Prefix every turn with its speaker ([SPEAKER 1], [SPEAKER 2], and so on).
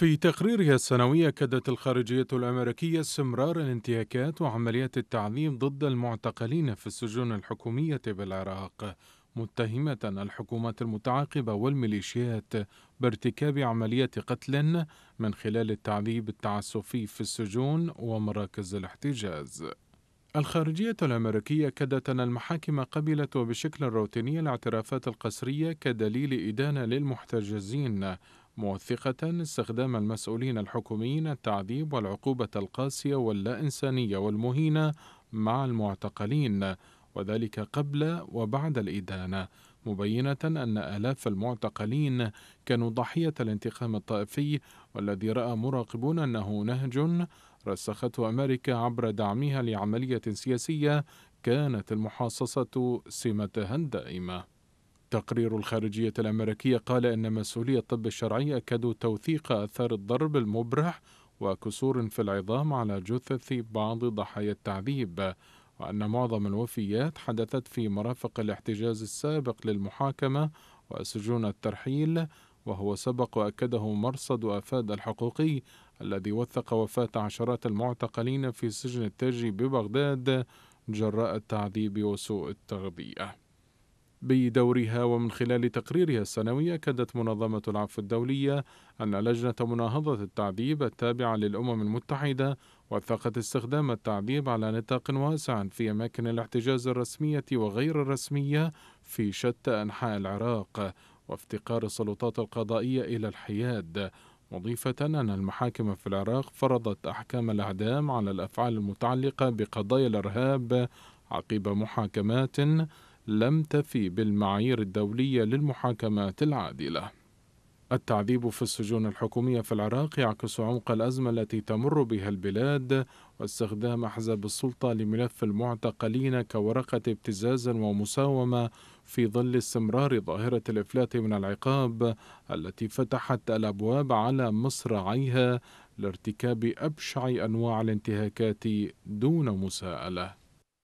[SPEAKER 1] في تقريرها السنوي أكدت الخارجية الأمريكية استمرار الانتهاكات وعمليات التعذيب ضد المعتقلين في السجون الحكومية بالعراق متهمة الحكومات المتعاقبة والميليشيات بارتكاب عملية قتل من خلال التعذيب التعسفي في السجون ومراكز الاحتجاز. الخارجية الأمريكية أكدت أن المحاكم قبلت وبشكل روتيني الاعترافات القسرية كدليل إدانة للمحتجزين موثقة استخدام المسؤولين الحكوميين التعذيب والعقوبة القاسية واللا إنسانية والمهينة مع المعتقلين وذلك قبل وبعد الإدانة مبينة أن آلاف المعتقلين كانوا ضحية الانتقام الطائفي والذي رأى مراقبون أنه نهج رسخته أمريكا عبر دعمها لعملية سياسية كانت المحاصصة سمتها الدائمة تقرير الخارجية الأمريكية قال أن مسؤولي الطب الشرعي أكدوا توثيق أثار الضرب المبرح وكسور في العظام على جثث بعض ضحايا التعذيب وأن معظم الوفيات حدثت في مرافق الاحتجاز السابق للمحاكمة وسجون الترحيل وهو سبق وأكده مرصد أفاد الحقوقي الذي وثق وفاة عشرات المعتقلين في سجن التاجي ببغداد جراء التعذيب وسوء التغذية بدورها ومن خلال تقريرها السنوي أكدت منظمة العفو الدولية أن لجنة مناهضة التعذيب التابعة للأمم المتحدة وثقت استخدام التعذيب على نطاق واسع في أماكن الاحتجاز الرسمية وغير الرسمية في شتى أنحاء العراق وافتقار السلطات القضائية إلى الحياد مضيفة أن المحاكم في العراق فرضت أحكام الإعدام على الأفعال المتعلقة بقضايا الإرهاب عقب محاكمات لم تفي بالمعايير الدولية للمحاكمات العادلة التعذيب في السجون الحكومية في العراق يعكس عمق الأزمة التي تمر بها البلاد واستخدام أحزاب السلطة لملف المعتقلين كورقة ابتزاز ومساومة في ظل استمرار ظاهرة الإفلات من العقاب التي فتحت الأبواب على مصراعيها لارتكاب أبشع أنواع الانتهاكات دون مساءلة